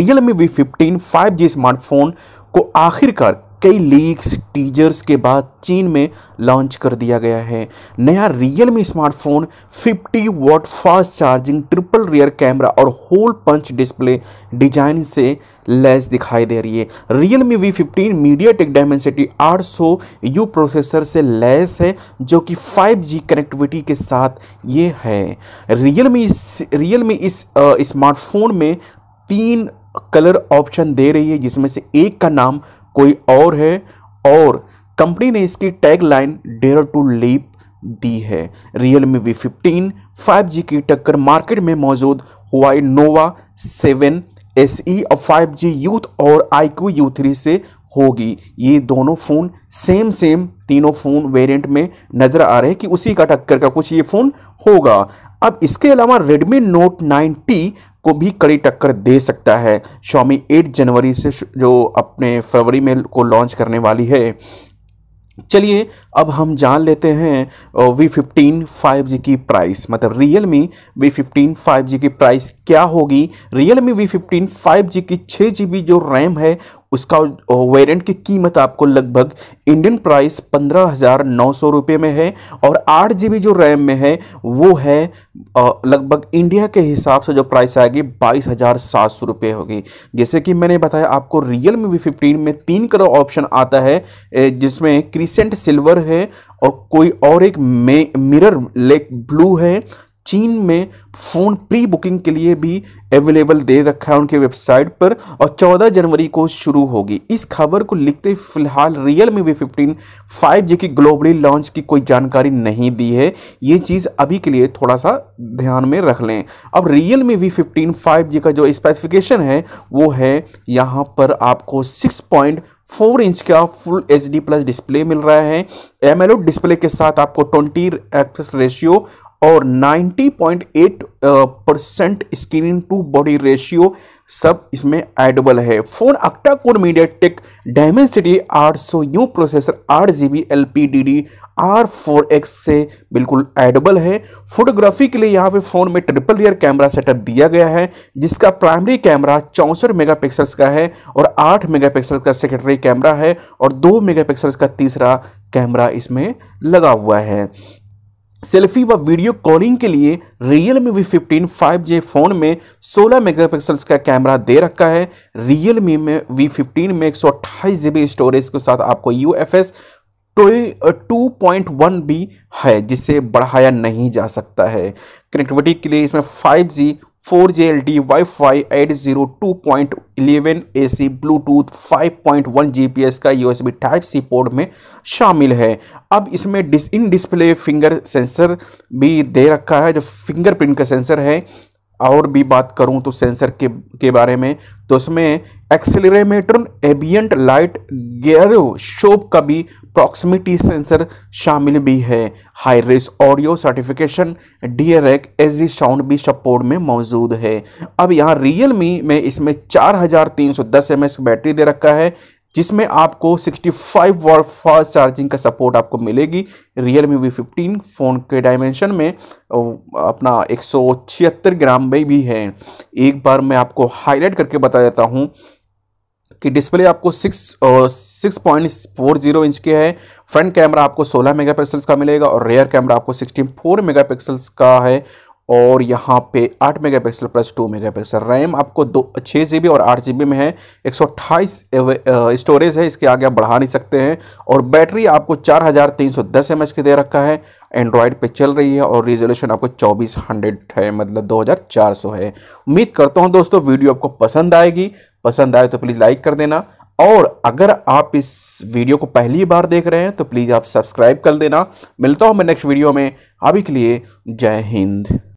real Realme V fifteen five smartphone को आखिरकार कई लीक्स टीजर्स के बाद चीन में लॉन्च कर दिया गया है नया Realme smartphone 50 watt fast charging triple rear camera और होल पंच डिस्प्ले डिजाइन से लेस दिखाई दे रही है Realme V fifteen MediaTek Dimensity आठ सौ यू प्रोसेसर से लेस है जो कि 5G कनेक्टिविटी के साथ ये है रियल मी रियल मी इस स्मार्टफोन में तीन कलर ऑप्शन दे रही है जिसमें से एक का नाम कोई और है और कंपनी ने इसकी tag line dare to leap दी है Realme V fifteen five G की टक्कर मार्केट में मौजूद हुआई नोवा सेवन एस ई और फाइव जी यूथ और आई क्यू यू थ्री से होगी ये दोनों फ़ोन सेम सेम तीनों फ़ोन वेरिएंट में नज़र आ रहे हैं कि उसी का टक्कर का कुछ ये फ़ोन होगा अब इसके अलावा रेडमी नोट नाइन टी को भी कड़ी टक्कर दे सकता है शॉमी 8 जनवरी से जो अपने फरवरी में को लॉन्च करने वाली है चलिए अब हम जान लेते हैं वी फिफ्टीन फाइव जी की प्राइस मतलब Realme V fifteen five G की प्राइस क्या होगी Realme V fifteen five G की छः जी बी जो रैम है उसका वेरिएंट की कीमत आपको लगभग इंडियन प्राइस पंद्रह हज़ार नौ सौ रुपये में है और आठ जी जो रैम में है वो है लगभग इंडिया के हिसाब से जो प्राइस आएगी बाईस हज़ार सात सौ रुपये होगी जैसे कि मैंने बताया आपको रियल मी वी फिफ्टीन में तीन कलर ऑप्शन आता है जिसमें क्रिसेंट सिल्वर है और कोई और एक मे मिरर लेक ब्लू है चीन में फ़ोन प्री बुकिंग के लिए भी अवेलेबल दे रखा है उनके वेबसाइट पर और 14 जनवरी को शुरू होगी इस खबर को लिखते फिलहाल Realme V fifteen five G की ग्लोबली लॉन्च की कोई जानकारी नहीं दी है ये चीज़ अभी के लिए थोड़ा सा ध्यान में रख लें अब Realme V fifteen five G का जो स्पेसिफिकेशन है वो है यहाँ पर आपको सिक्स पॉइंट फोर इंच का full H D plus display मिल रहा है एम डिस्प्ले के साथ आपको ट्वेंटी एक्स रेशियो और 90.8 percent screen to body ratio सब इसमें एडबल है phone octa core MediaTek Dimensity आठ सौ यू प्रोसेसर आठ G B L P D D R four X से बिल्कुल एडबल है फोटोग्राफी के लिए यहाँ पे फ़ोन में ट्रिपल रियर कैमरा सेटअप दिया गया है जिसका प्राइमरी कैमरा चौंसठ मेगा का है और आठ मेगा का सेकेंडरी कैमरा है और दो मेगा का तीसरा कैमरा इसमें लगा हुआ है सेल्फी व वीडियो कॉलिंग के लिए Realme V fifteen five G phone में 16 मेगापिक्सल का कैमरा दे रखा है रियल मी में वी फिफ्टीन में एक सौ स्टोरेज के साथ आपको U F S two point one भी है जिसे बढ़ाया नहीं जा सकता है कनेक्टिविटी के लिए इसमें 5G four G L D wifi eight zero two point eleven A C Bluetooth five point one G P S का U S B type C port में शामिल है अब इसमें डिस इन डिस्प्ले फिंगर सेंसर भी दे रखा है जो फिंगरप्रिंट का सेंसर है और भी बात करूं तो सेंसर के के बारे में तो इसमें एक्सेलरेमेटर एबियंट लाइट गेरो शोप का भी प्रॉक्सिमिटी सेंसर शामिल भी है hi res audio certification D R एक एस जी साउंड भी सपोर्ट में मौजूद है अब यहाँ रियल मी में इसमें 4310 एस बैटरी दे रखा है जिसमें आपको 65 वॉल फास्ट चार्जिंग का सपोर्ट आपको मिलेगी Realme V fifteen phone के डायमेंशन में अपना एक ग्राम में भी है एक बार मैं आपको हाईलाइट करके बता देता हूँ कि डिस्प्ले आपको six six point four zero inch के है फ्रंट कैमरा आपको सोलह मेगा पिक्सल्स का मिलेगा और रेयर कैमरा आपको सिक्सटी फोर मेगा पिक्सल्स का है और यहाँ पे 8 मेगापिक्सल प्लस 2 मेगापिक्सल रैम आपको दो छः जी और आठ जी में है एक स्टोरेज है इसके आगे आप बढ़ा नहीं सकते हैं और बैटरी आपको 4310 हज़ार की दे रखा है एंड्रॉयड पे चल रही है और रिजोल्यूशन आपको 2400 है मतलब 2400 है उम्मीद करता हूँ दोस्तों वीडियो आपको पसंद आएगी पसंद आए तो प्लीज़ लाइक कर देना और अगर आप इस वीडियो को पहली बार देख रहे हैं तो प्लीज़ आप सब्सक्राइब कर देना मिलता हूँ मैं नेक्स्ट वीडियो में अभी के लिए जय हिंद